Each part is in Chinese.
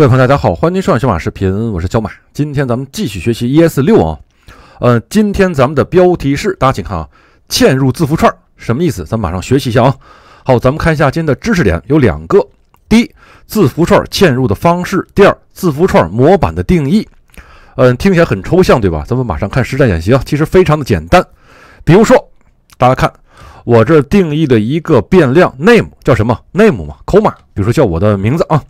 各位朋友，大家好，欢迎收看小马视频，我是小马。今天咱们继续学习 ES 六啊，呃，今天咱们的标题是，大家请看啊，嵌入字符串什么意思？咱们马上学习一下啊。好，咱们看一下今天的知识点有两个，第一，字符串嵌入的方式；第二，字符串模板的定义。嗯，听起来很抽象，对吧？咱们马上看实战演习啊，其实非常的简单。比如说，大家看。我这定义的一个变量 name 叫什么 name 嘛口码，比如说叫我的名字啊。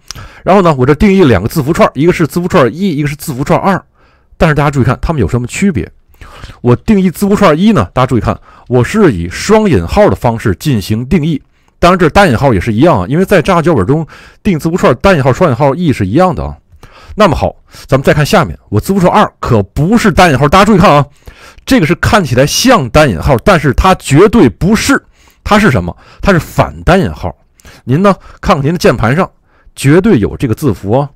然后呢，我这定义两个字符串，一个是字符串一，一个是字符串二。但是大家注意看，它们有什么区别？我定义字符串一呢，大家注意看，我是以双引号的方式进行定义。当然，这单引号也是一样啊，因为在 Java 脚本中定字符串单引号、双引号一是一样的啊。那么好，咱们再看下面，我字符串二可不是单引号，大家注意看啊。这个是看起来像单引号，但是它绝对不是，它是什么？它是反单引号。您呢？看看您的键盘上绝对有这个字符啊，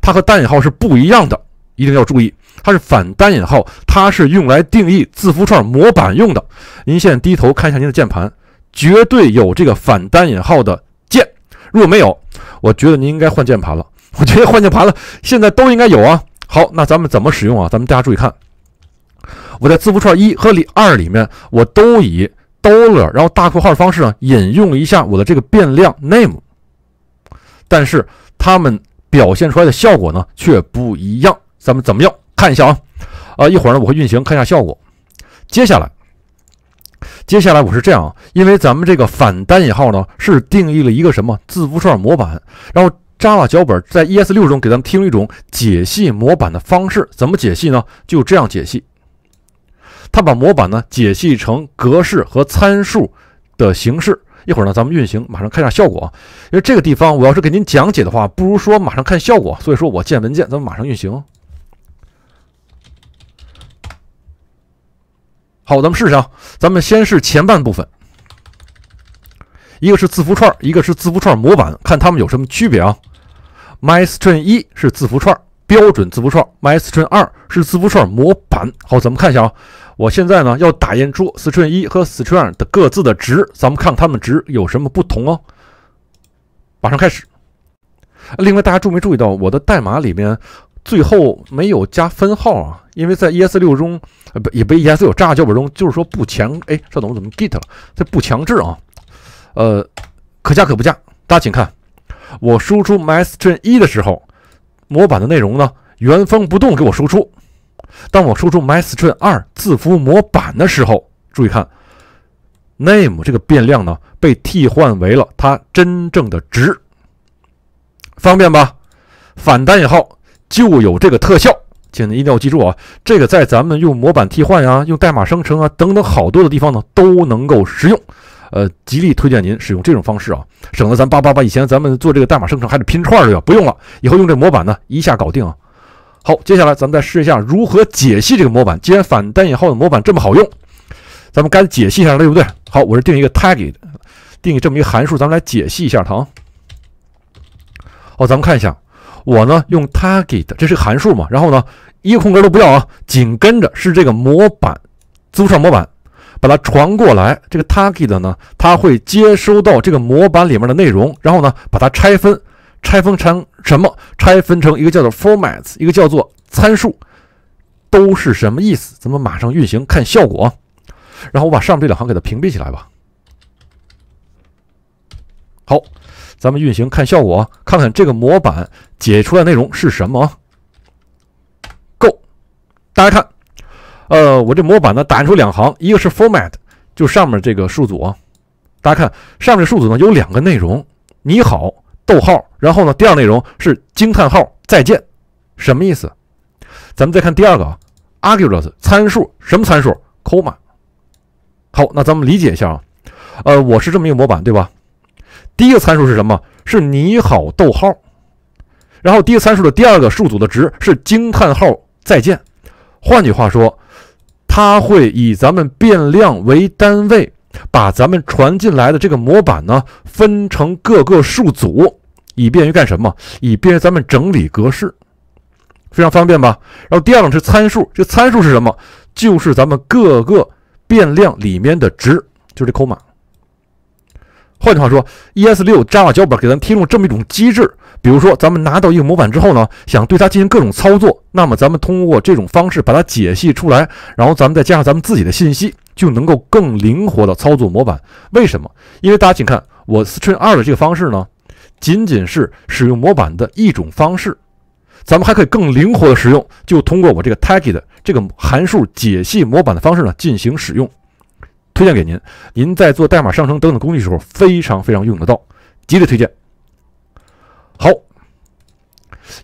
它和单引号是不一样的，一定要注意，它是反单引号，它是用来定义字符串模板用的。您现在低头看一下您的键盘，绝对有这个反单引号的键。如果没有，我觉得您应该换键盘了。我觉得换键盘了，现在都应该有啊。好，那咱们怎么使用啊？咱们大家注意看。我在字符串一和里二里面，我都以 dollar 然后大括号方式呢引用一下我的这个变量 name，但是它们表现出来的效果呢却不一样。咱们怎么样看一下啊？啊，一会儿呢我会运行看一下效果。接下来，接下来我是这样，啊，因为咱们这个反单引号呢是定义了一个什么字符串模板，然后 Java 脚本在 ES6 中给咱们提供一种解析模板的方式，怎么解析呢？就这样解析。它把模板呢解析成格式和参数的形式。一会儿呢，咱们运行，马上看下效果。因为这个地方我要是给您讲解的话，不如说马上看效果。所以说我建文件，咱们马上运行。好，咱们试试。啊。咱们先试前半部分，一个是字符串，一个是字符串模板，看它们有什么区别啊？mystring 一是字符串。标准字符串 myString 二是字符串模板。好，咱们看一下啊。我现在呢要打印出 string 一和 string 二的各自的值，咱们看它们值有什么不同哦。马上开始。另外，大家注没注意到我的代码里面最后没有加分号啊？因为在 ES6 中，呃，不，也被 ES6 标准中就是说不强。哎，这怎么怎么 get 了？这不强制啊。呃，可加可不加。大家请看，我输出 myString 一的时候。模板的内容呢，原封不动给我输出。当我输出 my string 二字符模板的时候，注意看 name 这个变量呢被替换为了它真正的值，方便吧？反单以后就有这个特效，请你一定要记住啊！这个在咱们用模板替换啊、用代码生成啊等等好多的地方呢都能够使用。呃，极力推荐您使用这种方式啊，省得咱叭叭叭。以前咱们做这个代码生成还得拼串儿去，不用了，以后用这模板呢，一下搞定啊。好，接下来咱们再试一下如何解析这个模板。既然反单引号的模板这么好用，咱们该解析一下，对不对？好，我是定一个 target，定这么一个函数，咱们来解析一下它。好，咱们看一下，我呢用 target，这是函数嘛？然后呢，一个空格都不要啊，紧跟着是这个模板，租上模板。把它传过来，这个 t a r g e t 呢，它会接收到这个模板里面的内容，然后呢，把它拆分，拆分成什么？拆分成一个叫做 Format，一个叫做参数，都是什么意思？咱们马上运行看效果。然后我把上面这两行给它屏蔽起来吧。好，咱们运行看效果，看看这个模板解出来内容是什么。Go，大家看。呃，我这模板呢，打出两行，一个是 format，就上面这个数组啊。大家看上面数组呢有两个内容，你好，逗号，然后呢，第二内容是惊叹号，再见，什么意思？咱们再看第二个啊，arguments 参数，什么参数？comma。好，那咱们理解一下啊，呃，我是这么一个模板，对吧？第一个参数是什么？是你好，逗号，然后第一个参数的第二个数组的值是惊叹号，再见。换句话说。它会以咱们变量为单位，把咱们传进来的这个模板呢分成各个数组，以便于干什么？以便于咱们整理格式，非常方便吧。然后第二种是参数，这参数是什么？就是咱们各个变量里面的值，就这 comma。换句话说，ES 六 Java 脚本给咱提供这么一种机制，比如说咱们拿到一个模板之后呢，想对它进行各种操作，那么咱们通过这种方式把它解析出来，然后咱们再加上咱们自己的信息，就能够更灵活的操作模板。为什么？因为大家请看，我 String 二的这个方式呢，仅仅是使用模板的一种方式，咱们还可以更灵活的使用，就通过我这个 Tagged 这个函数解析模板的方式呢进行使用。推荐给您，您在做代码上升等等工具的时候，非常非常用得到，极力推荐。好，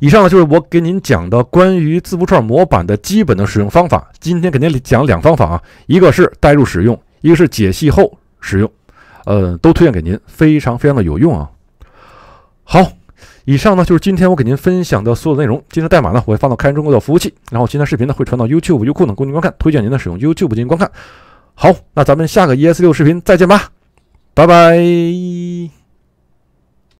以上呢就是我给您讲的关于字符串模板的基本的使用方法。今天给您讲两方法啊，一个是代入使用，一个是解析后使用，呃，都推荐给您，非常非常的有用啊。好，以上呢就是今天我给您分享的所有内容。今天代码呢，我会放到开源中国的服务器，然后今天视频呢会传到 YouTube、优酷等供您观看，推荐您呢使用 YouTube 进行观看。好，那咱们下个 ES 六视频再见吧，拜拜。